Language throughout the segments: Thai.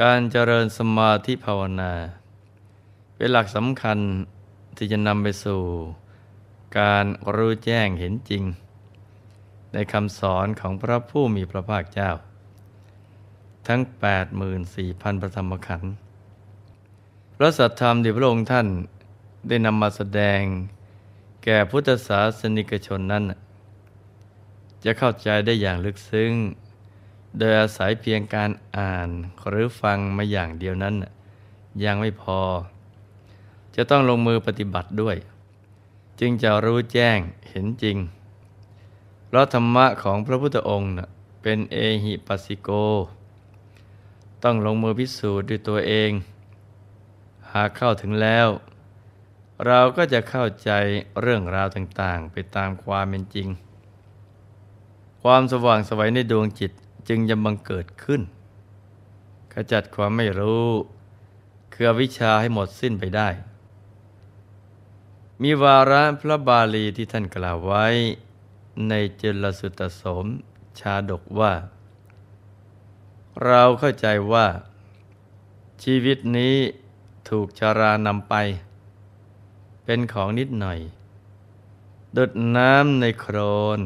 การเจริญสมาธิภาวนา เป็นหลักสำคัญที่จะนำไปสู่ การรู้แจ้งเห็นจริง ในคำสอนของพระผู้มีพระภาคเจ้า ทั้ง 84,000ประธรรมขันธ์พระสัทธรรมที่พระองค์ท่านได้นำมาแสดง แก่พุทธศาสนิกชนนั้น จะเข้าใจได้อย่างลึกซึ้งโดยอาศัยเพียงการอ่านหรือฟังมาอย่างเดียวนั้น ยังไม่พอ จะต้องลงมือปฏิบัติด้วย จึงจะรู้แจ้งเห็นจริงเพราะธรรมะของพระพุทธองค์เป็นเอหิปัสสิโก ต้องลงมือพิสูจน์ด้วยตัวเอง หากเข้าถึงแล้ว เราก็จะเข้าใจเรื่องราวต่าง ๆ ไปตามความเป็นจริง ความสว่างสวัยในดวงจิตจึงจะบังเกิดขึ้นขจัดความไม่รู้ คือวิชาให้หมดสิ้นไปได้ มีวาระพระบาลีที่ท่านกล่าวไว้ในเจลสุตสมชาดกว่า เราเข้าใจว่า ชีวิตนี้ถูกชารานำไป เป็นของนิดหน่อยดดน้ำในโครน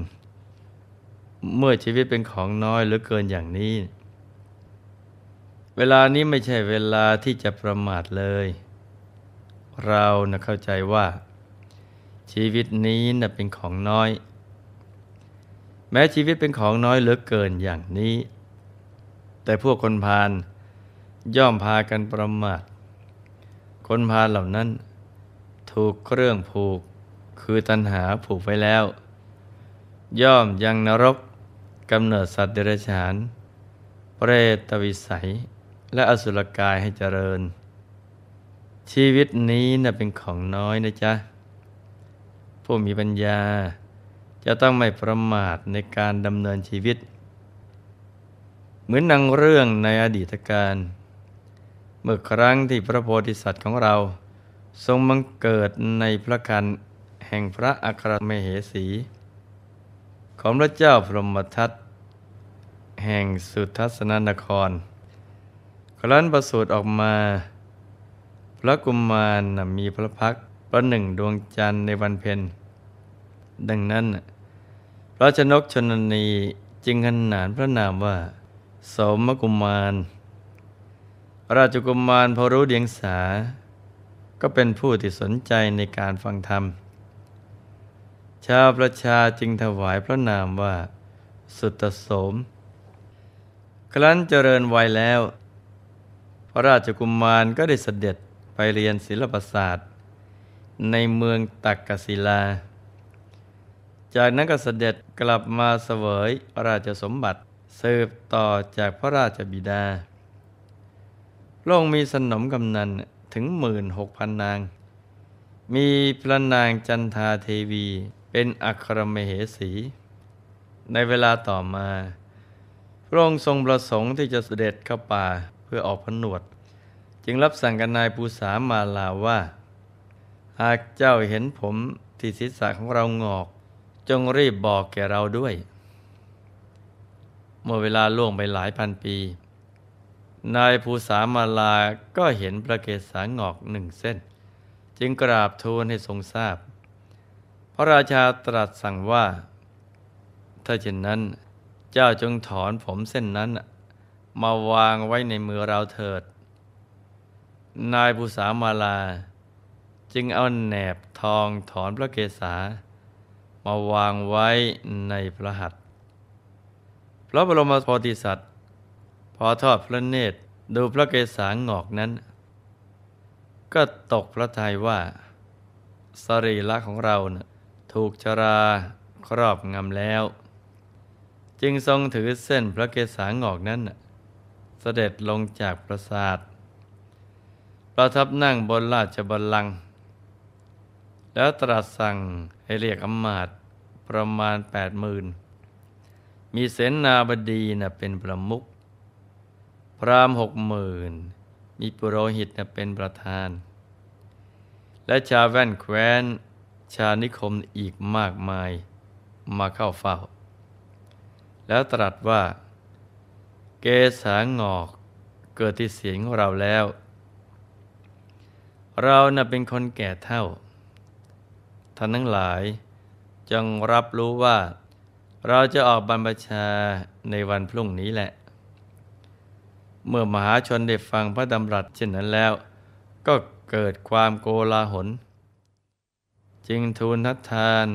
เมื่อชีวิตเป็นของน้อยหรือเกินอย่างนี้ เวลานี้ไม่ใช่เวลาที่จะประมาทเลย เรานะเข้าใจว่า ชีวิตนี้นะเป็นของน้อย แม้ชีวิตเป็นของน้อยเหลือเกินอย่างนี้ แต่พวกคนพาลย่อมพากันประมาท คนพาลเหล่านั้นถูกเครื่องผูกคือตัณหาผูกไว้แล้ว ย่อมยังนรกกำเนิดสัตว์เดรัจฉานเปรตวิสัย และอสุรกายให้เจริญ ชีวิตนี้นะ่ะเป็นของน้อยนะจ๊ะ ผู้มีปัญญาจะต้องไม่ประมาทในการดำเนินชีวิต เหมือนนางเรื่องในอดีตการเมื่อครั้งที่พระโพธิสัตว์ของเรา ทรงมังเกิดในพระคันแห่งพระอัครมเหสีของพระเจ้าพรหมทัตแห่งสุทัศนนครครั้นประสูติออกมา พระกุมมารมีพระพักประหนึ่งดวงจันทร์ในวันเพ็ญดังนั้น พระชนกชนนีจึงขนานพระนามว่า สมกุมารราชกุมารพอรู้เดียงสา ก็เป็นผู้ที่สนใจในการฟังธรรมชาวประชาจึงถวายพระนามว่า สุตโสม ครั้นเจริญวัยแล้ว พระราชกุมมารก็ได้เสด็จไปเรียนศิลปศาสตร์ ในเมืองตักกศิลา จากนั้นก็เสด็จกลับมาเสวยพระราชสมบัติสืบต่อจากพระราชบิดาโลงมีสนมกำนันถึงหมื่นหกพันนาง มีพระนางจันทาเทวีเป็นอัครมเหสี ในเวลาต่อมาพระองค์ทรงประสงค์ที่จะเสด็จเข้าป่าเพื่อออกพนวด จึงรับสั่งกับนายภูษามาลาว่า หากเจ้าเห็นผมที่ศีรษะของเรางอก จงรีบบอกแก่เราด้วย เมื่อเวลาล่วงไปหลายพันปี นายภูษามาลาก็เห็นพระเกศสางอกหนึ่งเส้น จึงกราบทูลให้ทรงทราบพระราชาตรัสสั่งว่าถ้าเช่นนั้นเจ้าจงถอนผมเส้นนั้น มาวางไว้ในมือเราเถิด นายภูษามาลา จึงเอาแหนบทองถอนพระเกศา มาวางไว้ในพระหัตถ์พระบรมโพธิสัตว์พอทอดพระเนตรดูพระเกศางอกนั้น ก็ตกพระทัยว่าสรีระของเรานะถูกชราครอบงำแล้ว จึงทรงถือเส้นพระเกศางอกนั้น เสด็จลงจากปราสาท ประทับนั่งบนราชบัลลังก์แล้วตรัสสั่งให้เรียกอำมาตย์ประมาณแปดหมื่นมีเสนาบดีนะเป็นประมุขพรามหกหมื่นมีปุโรหิตนะเป็นประธาน และชาวแว่นแคว้นชานิคมอีกมากมายมาเข้าเฝ้า แล้วตรัสว่า เกษางอกเกิดที่เสียงของเราแล้ว เราน่ะเป็นคนแก่เท่าท่านทั้งหลายจงรับรู้ว่า เราจะออกบรรพชาในวันพรุ่งนี้แหละ เมื่อมหาชนได้ฟังพระดำรัสเช่นนั้นแล้ว ก็เกิดความโกลาหลจึงทูลทัดทาน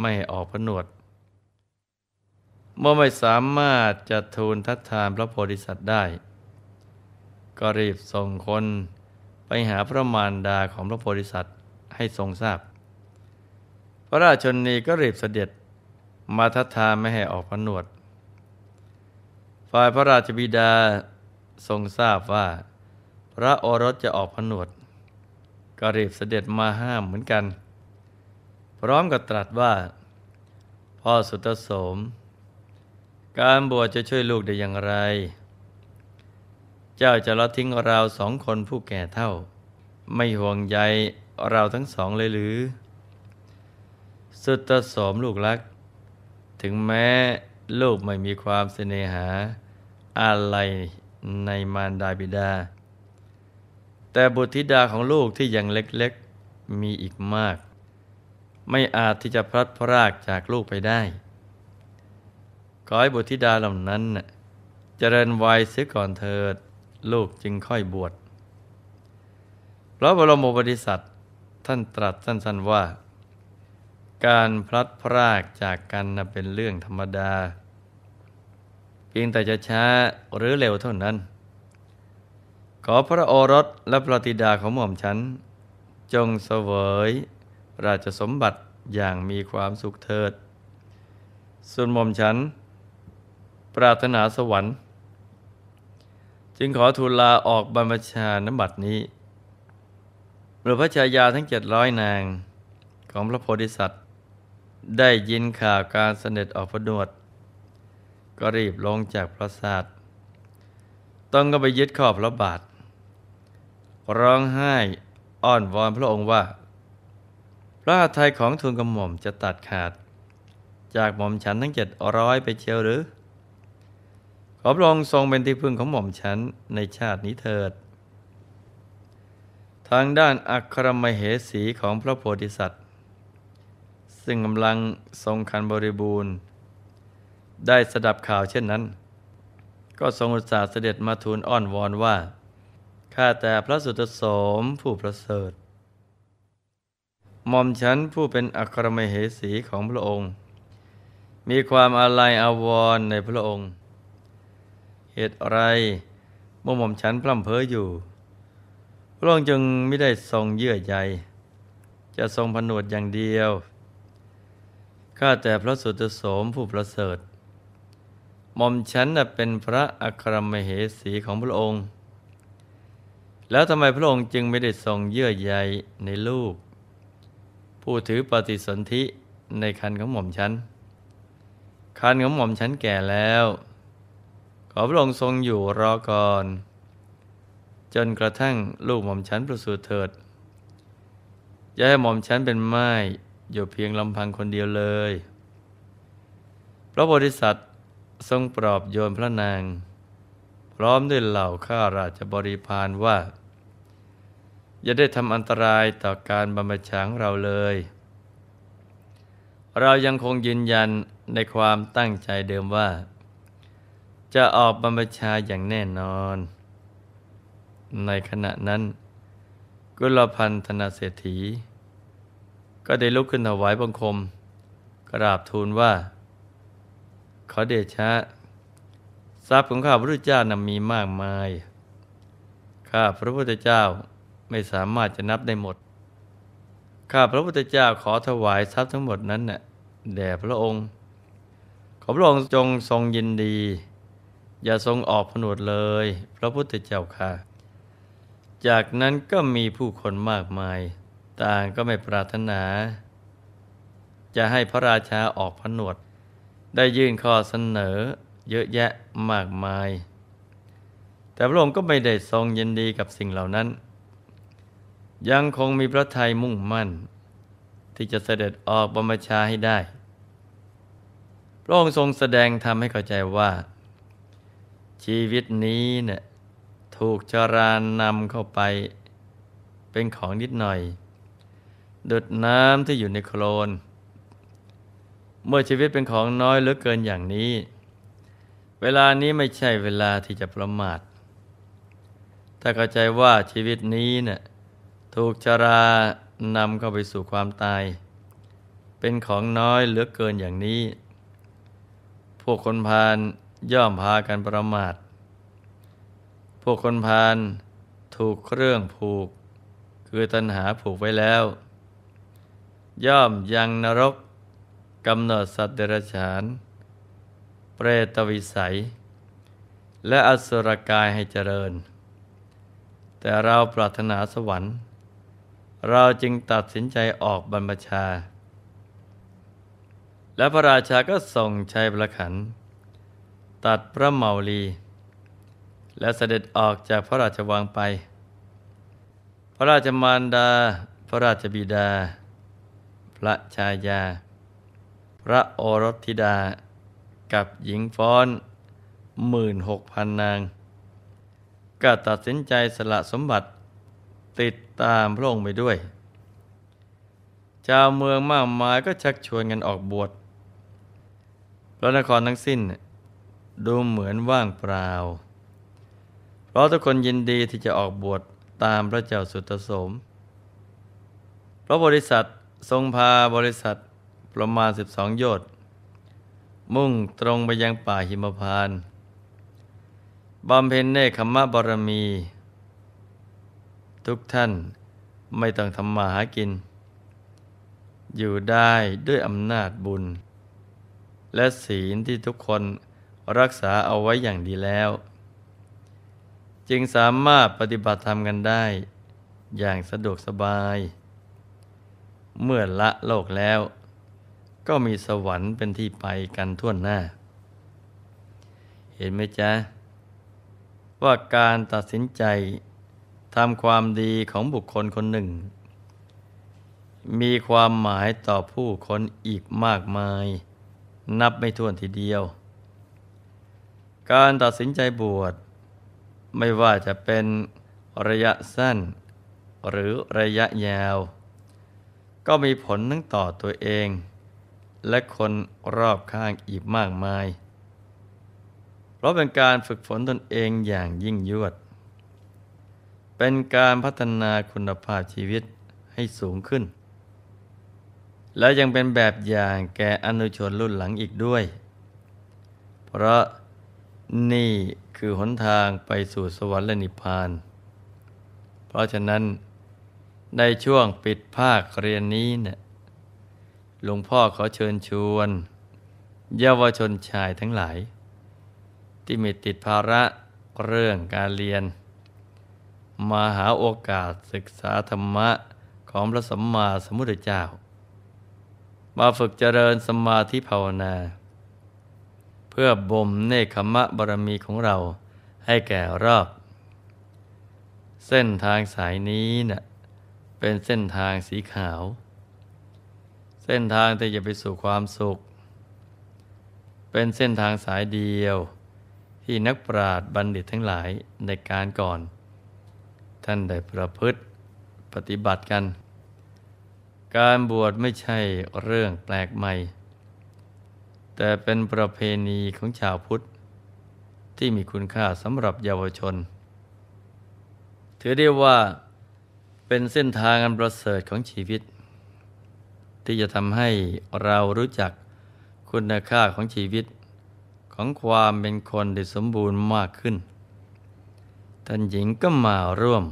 ไม่ออกพนวด เมื่อไม่สามารถจะทูลทัดทานพระโพธิสัตว์ได้ ก็รีบส่งคนไปหาพระมารดาของพระโพธิสัตว์ให้ทรงทราบ พระราชนีก็รีบเสด็จมาทัดทานไม่ให้ออกพนวด ฝ่ายพระราชบิดาทรงทราบว่า พระโอรสจะออกพนวด ก็รีบเสด็จมาห้ามเหมือนกันพร้อมกับตรัสว่า พ่อสุตโสม การบวชจะช่วยลูกได้อย่างไร เจ้าจะละทิ้งเราสองคนผู้แก่เท่า ไม่ห่วงใยเราทั้งสองเลยหรือ สุตโสมลูกรัก ถึงแม้ลูกไม่มีความเสน่หาอะไรในมารดาบิดา แต่บุตรธิดาของลูกที่ยังเล็กๆมีอีกมากไม่อาจที่จะพลัดพรากจากลูกไปได้ ขอให้บุตรธิดาเหล่านั้นจเจริญวัยเสียก่อนเถิด ลูกจึงค่อยบวชพระบรมโปปิสัตท่านตรัสสั้นๆว่า การพลัดพรากจากกันเป็นเรื่องธรรมดาเพียงแต่จะช้าหรือเร็วเท่านั้น ขอพระโอรสและพระธิดาของหม่อมฉัน จงเสวยราชสมบัติอย่างมีความสุขเถิดส่วนหม่อมฉัน ปรารถนาสวรรค์ จึงขอทูลลาออกบรรพชานบัตินี้เหล่อพระชายาทั้งเจ็ดร้อยนางของพระโพธิสัตว์ ได้ยินข่าวการเสด็จออกพนวดก็รีบลงจากพราสาทต้องก็ไปยึดขอบพระบาท ร้องไห้อ้อนวอนพระองค์ว่าพระอาทัยของทูลกระหม่อมจะตัดขาด จากหม่อมฉันทั้งเจ็ดร้อยไปเชียวหรือ ขอพรองทรงเป็นที่พึ่งของหม่อมฉันในชาตินี้เถิด ทางด้านอัครมเหสีของพระโพธิสัตว์ ซึ่งกำลังทรงคันบริบูรณ์ ได้สดับข่าวเช่นนั้น ก็ทรงอุตส่าห์เสด็จมาทูลอ้อนวอนว่า ข้าแต่พระสุตโสมผู้ประเสริฐหม่อมฉันผู้เป็นอัครมเหสีของพระองค์ มีความอาลัยอาวรณ์ในพระองค์ เหตุอะไรเมื่อหม่อมฉันพล่ำเพ้ออยู่ พระองค์จึงไม่ได้ทรงเยื่อใยจะทรงผนวดอย่างเดียว ข้าแต่พระสุตโสมผู้ประเสริฐหม่อมฉันเป็นพระอัครมเหสีของพระองค์ แล้วทำไมพระองค์จึงไม่ได้ทรงเยื่อใยในลูกผู้ถือปฏิสนธิในคันของหม่อมฉันคันของหม่อมฉันแก่แล้ว ขอพระองค์ทรงอยู่รอก่อนจนกระทั่งลูกหม่อมฉันประสูติเถิดอย่าให้หม่อมฉันเป็นไม้อยู่เพียงลำพังคนเดียวเลยพระโพธิสัตว์ทรงปลอบโยนพระนาง พร้อมด้วยเหล่า ข้าราชบริพารว่าอย่าได้ทำอันตรายต่อการบำบัดช้างเราเลย เรายังคงยืนยันในความตั้งใจเดิมว่า จะออกบำบัชาอย่างแน่นอน ในขณะนั้น กุลพันธนาเศรษฐี ก็ได้ลุกขึ้นถวายบังคม กราบทูลว่า ขอเดชะทราบของข้าพระพุทธเจ้านำมีมากมาย ข้าพระพุทธเจ้าไม่สามารถจะนับได้หมด ข้าพระพุทธเจ้าขอถวายทรัพย์ทั้งหมดนั้นน่แด่พระองค์ ขอพระองค์จงทรงยินดี อย่าทรงออกผนวดเลยพระพุทธเจ้าค่ะจากนั้นก็มีผู้คนมากมาย ต่างก็ไม่ปรารถนา จะให้พระราชาออกผนวด ได้ยื่นข้อเสนอเยอะแยะมากมาย แต่พระองค์ก็ไม่ได้ทรงยินดีกับสิ่งเหล่านั้นยังคงมีพระทัยมุ่งมั่น ที่จะเสด็จออกบรมชาให้ได้ พระองค์ทรงแสดงทำให้เข้าใจว่า ชีวิตนี้เนะี่ยถูกจรานนำเข้าไป เป็นของนิดหน่อยดุดน้ำที่อยู่ในโคลน เมื่อชีวิตเป็นของน้อยเหลือเกินอย่างนี้ เวลานี้ไม่ใช่เวลาที่จะประมาท ถ้าเข้าใจว่าชีวิตนี้เนะี่ยถูกชรานำเข้าไปสู่ความตาย เป็นของน้อยเหลือเกินอย่างนี้ พวกคนพานย่อมพากันประมาท พวกคนพานถูกเครื่องผูก คือตัณหาผูกไว้แล้ว ย่อมยังนรกกำหนดสัตว์เดรัจฉาน เปรตวิสัย และอสุรกายให้เจริญ แต่เราปรารถนาสวรรค์เราจึงตัดสินใจออกบรรพชา และพระราชาก็ส่งชัยประขัน ตัดพระเมาลี และเสด็จออกจากพระราชวังไป พระราชมารดา พระราชบิดา พระชายา พระโอรสธิดากับหญิงฟ้อนหมื่นหกพันนาง ก็ตัดสินใจสละสมบัติติดตามพระองค์ไปด้วย ชาวเมืองมากมายก็ชักชวนกันออกบวชพระนครทั้งสิ้นดูเหมือนว่างเปล่า เพราะทุกคนยินดีที่จะออกบวชตามพระเจ้าสุตสมพระบริษัททรงพาบริษัทประมาณ12 โยชน์มุ่งตรงไปยังป่าหิมพานต์บำเพ็ญเนคขมะบารมีทุกท่านไม่ต้องทำมาหากิน อยู่ได้ด้วยอำนาจบุญ และศีลที่ทุกคนรักษาเอาไว้อย่างดีแล้ว จึงสามารถปฏิบัติธรรมกันได้อย่างสะดวกสบาย เมื่อละโลกแล้ว ก็มีสวรรค์เป็นที่ไปกันทั่วหน้า เห็นไหมจ๊ะ ว่าการตัดสินใจทำความดีของบุคคลคนหนึ่ง มีความหมายต่อผู้คนอีกมากมาย นับไม่ถ้วนทีเดียว การตัดสินใจบวชไม่ว่าจะเป็นระยะสั้นหรือระยะยาว ก็มีผลทั้งต่อตัวเอง และคนรอบข้างอีกมากมาย เพราะเป็นการฝึกฝนตนเองอย่างยิ่งยวดเป็นการพัฒนาคุณภาพชีวิตให้สูงขึ้น และยังเป็นแบบอย่างแก่อนุชนรุ่นหลังอีกด้วย เพราะนี่คือหนทางไปสู่สวรรค์และนิพพาน เพราะฉะนั้นในช่วงปิดภาคเรียนนี้เนะี่ย หลวงพ่อขอเชิญชวน เยาวชนชายทั้งหลาย ที่มีติดภาระเรื่องการเรียนมาหาโอกาสศึกษาธรรมะ ของพระสัมมาสัมพุทธเจ้า มาฝึกเจริญสมาธิภาวนา เพื่อบ่มเนคขมะบารมีของเราให้แก่รอบ เส้นทางสายนี้นะ่ะเป็นเส้นทางสีขาว เส้นทางที่จะไปสู่ความสุข เป็นเส้นทางสายเดียว ที่นักปราชญ์บัณฑิตทั้งหลายในการก่อน่านได้ประพฤติปฏิบัติกัน การบวชไม่ใช่เรื่องแปลกใหม่ แต่เป็นประเพณีของชาวพุทธ ที่มีคุณค่าสำหรับเยาวชน ถือได้ว่า เป็นเส้นทางอันประเสริฐของชีวิต ที่จะทำให้เรารู้จักคุณค่าของชีวิต ของความเป็นคนที่สมบูรณ์มากขึ้นท่านหญิงก็มาร่วม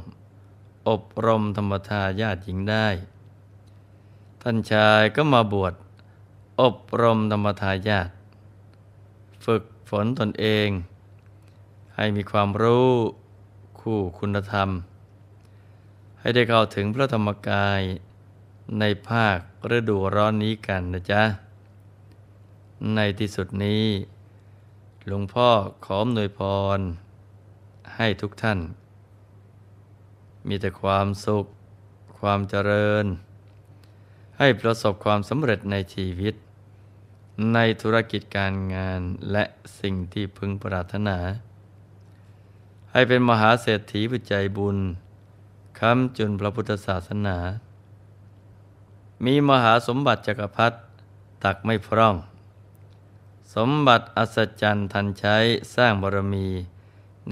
อบรมธรรมทาญาติหญิงได้ ท่านชายก็มาบวชอบรมธรรมทาญาติ ฝึกฝนตนเอง ให้มีความรู้คู่คุณธรรม ให้ได้เข้าถึงพระธรรมกายในภาคฤดูร้อนนี้กันนะจ๊ะ ในที่สุดนี้หลวงพ่อขอหนวยพรให้ทุกท่าน มีแต่ความสุข ความเจริญ ให้ประสบความสำเร็จในชีวิต ในธุรกิจการงานและสิ่งที่พึงปรารถนา ให้เป็นมหาเศรษฐีผู้ใจบุญค้ำจุนพระพุทธศาสนา มีมหาสมบัติจักรพรรดิตักไม่พร่อง สมบัติอัศจรรย์ทันใช้สร้างบารมี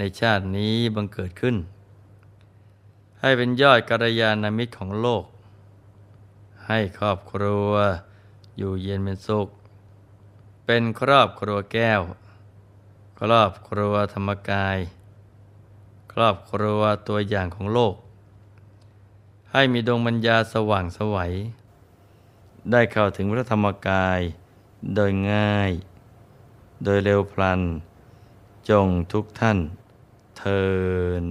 ในชาตินี้บังเกิดขึ้น ให้เป็นยอดกัลยาณมิตรของโลก ให้ครอบครัวอยู่เย็นเป็นสุข เป็นครอบครัวแก้ว ครอบครัวธรรมกาย ครอบครัวตัวอย่างของโลก ให้มีดวงบัญญาสว่างสวัยได้เข้าถึงพระธรรมกายโดยง่าย โดยเร็วพลัน จงทุกท่านเทิน